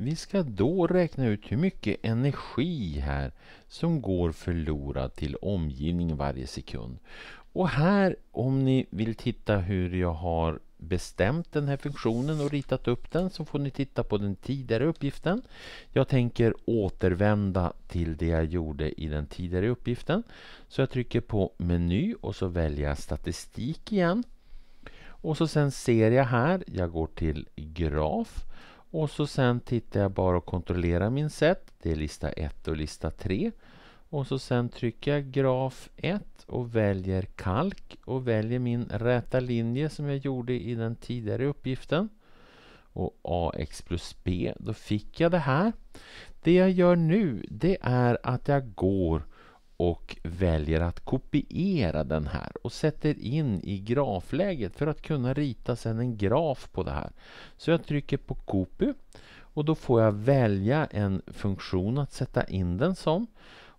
Vi ska då räkna ut hur mycket energi här som går förlorad till omgivningen varje sekund. Och här, om ni vill titta hur jag har bestämt den här funktionen och ritat upp den så får ni titta på den tidigare uppgiften. Jag tänker återvända till det jag gjorde i den tidigare uppgiften. Så jag trycker på meny och så väljer jag statistik igen. Och så sen ser jag här, jag går till graf och så sen tittar jag bara och kontrollerar min set. Det är lista 1 och lista 3. Och så sen trycker jag graf 1 och väljer kalk och väljer min räta linje som jag gjorde i den tidigare uppgiften. Och AX plus B, då fick jag det här. Det jag gör nu, det är att jag går och väljer att kopiera den här och sätter in i grafläget för att kunna rita sen en graf på det här. Så jag trycker på Copy och då får jag välja en funktion att sätta in den som.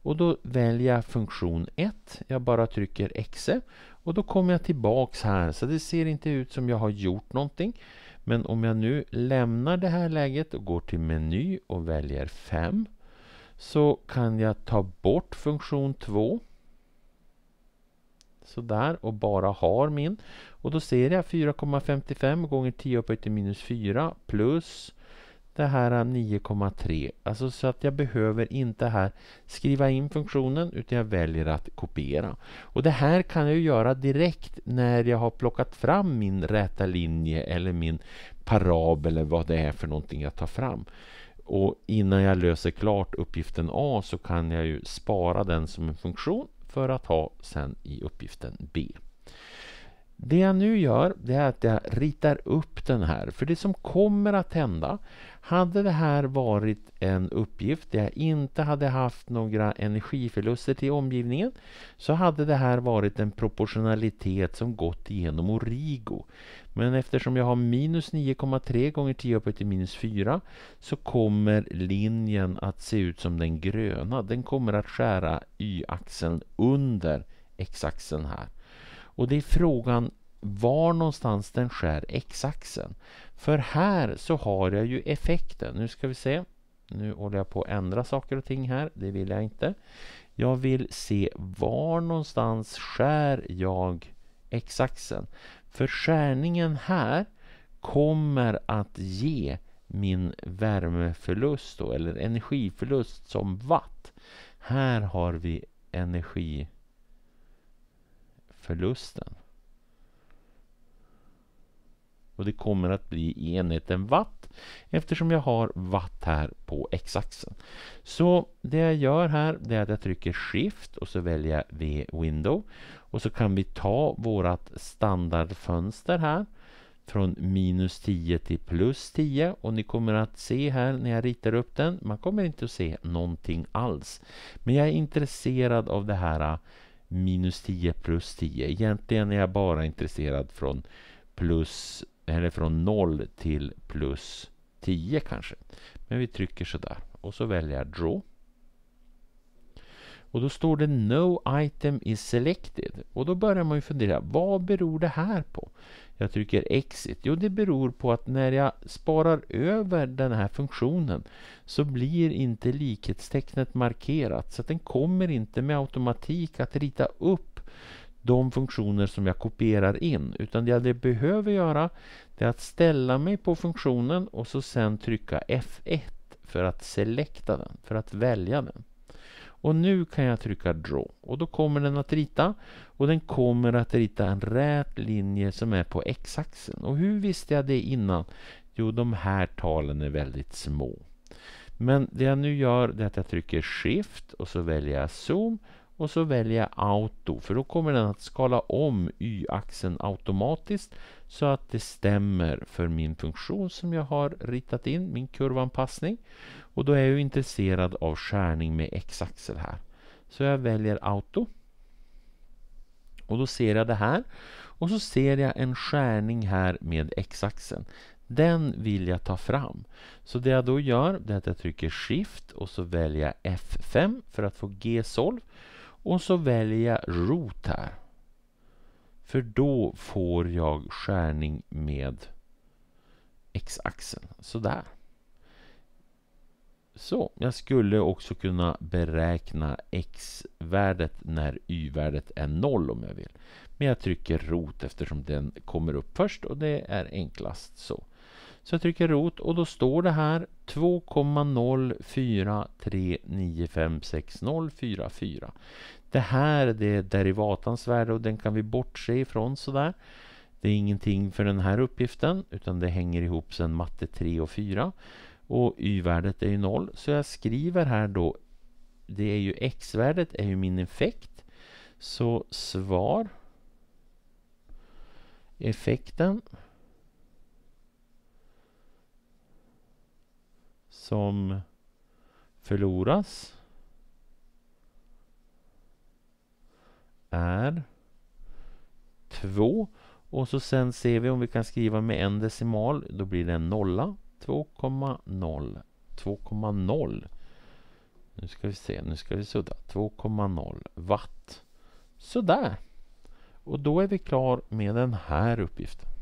Och då väljer jag funktion 1. Jag bara trycker exe och då kommer jag tillbaks här så det ser inte ut som jag har gjort någonting. Men om jag nu lämnar det här läget och går till meny och väljer 5 så kan jag ta bort funktion 2 sådär och bara har min. Och då ser jag 4,55 gånger 10 upphöjt till minus 4 plus det här 9,3. Alltså så att jag behöver inte här skriva in funktionen utan jag väljer att kopiera. Och det här kan jag göra direkt när jag har plockat fram min räta linje eller min parabel eller vad det är för någonting jag tar fram. Och innan jag löser klart uppgiften A så kan jag ju spara den som en funktion för att ha sen i uppgiften B. Det jag nu gör det är att jag ritar upp den här. För det som kommer att hända, hade det här varit en uppgift där jag inte hade haft några energiförluster till omgivningen så hade det här varit en proportionalitet som gått igenom Origo. Men eftersom jag har minus 9,3 gånger 10 upphöjt till minus 4 så kommer linjen att se ut som den gröna. Den kommer att skära y-axeln under x-axeln här. Och det är frågan var någonstans den skär x-axeln. För här så har jag ju effekten. Nu ska vi se. Nu håller jag på att ändra saker och ting här. Det vill jag inte. Jag vill se var någonstans skär jag x-axeln. För skärningen här kommer att ge min värmeförlust då, eller energiförlust som watt. Här har vi energi förlusten. Och det kommer att bli enheten watt eftersom jag har watt här på x-axeln. Så det jag gör här det är att jag trycker shift och så väljer jag V-window. Och så kan vi ta vårt standardfönster här från minus 10 till plus 10 och ni kommer att se här när jag ritar upp den, man kommer inte att se någonting alls. Men jag är intresserad av det här minus 10 plus 10. Egentligen är jag bara intresserad från plus eller från 0 till plus 10 kanske. Men vi trycker sådär och så väljer jag Draw. Och då står det No item is selected. Och då börjar man ju fundera, vad beror det här på? Jag trycker Exit. Jo, det beror på att när jag sparar över den här funktionen så blir inte likhetstecknet markerat. Så den kommer inte med automatik att rita upp de funktioner som jag kopierar in. Utan det jag behöver göra är att ställa mig på funktionen och så sen trycka F1 för att selekta den, för att välja den. Och nu kan jag trycka Draw och då kommer den att rita och den kommer att rita en rät linje som är på x-axeln. Och hur visste jag det innan? Jo, de här talen är väldigt små. Men det jag nu gör är att jag trycker Shift och så väljer jag Zoom och så väljer jag Auto för då kommer den att skala om y-axeln automatiskt så att det stämmer för min funktion som jag har ritat in, min kurvanpassning. Och då är jag intresserad av skärning med x-axel här. Så jag väljer Auto. Och då ser jag det här. Och så ser jag en skärning här med x-axeln. Den vill jag ta fram. Så det jag då gör är att jag trycker Shift och så väljer jag F5 för att få G-solv. Och så väljer jag rot här. För då får jag skärning med x-axeln. Sådär. Så, jag skulle också kunna beräkna x-värdet när y-värdet är 0 om jag vill. Men jag trycker rot eftersom den kommer upp först och det är enklast så. Så jag trycker rot och då står det här 2,043956044. Det här det är derivatans värde och den kan vi bortse ifrån sådär. Det är ingenting för den här uppgiften utan det hänger ihop sen matte 3 och 4. Och y-värdet är ju 0 så jag skriver här då det är ju x-värdet är ju min effekt. Så svar effekten som förloras är 2 och så sen ser vi om vi kan skriva med en decimal då blir det en nolla 2,0 2,0 nu ska vi se, nu ska vi sudda 2,0 watt sådär och då är vi klar med den här uppgiften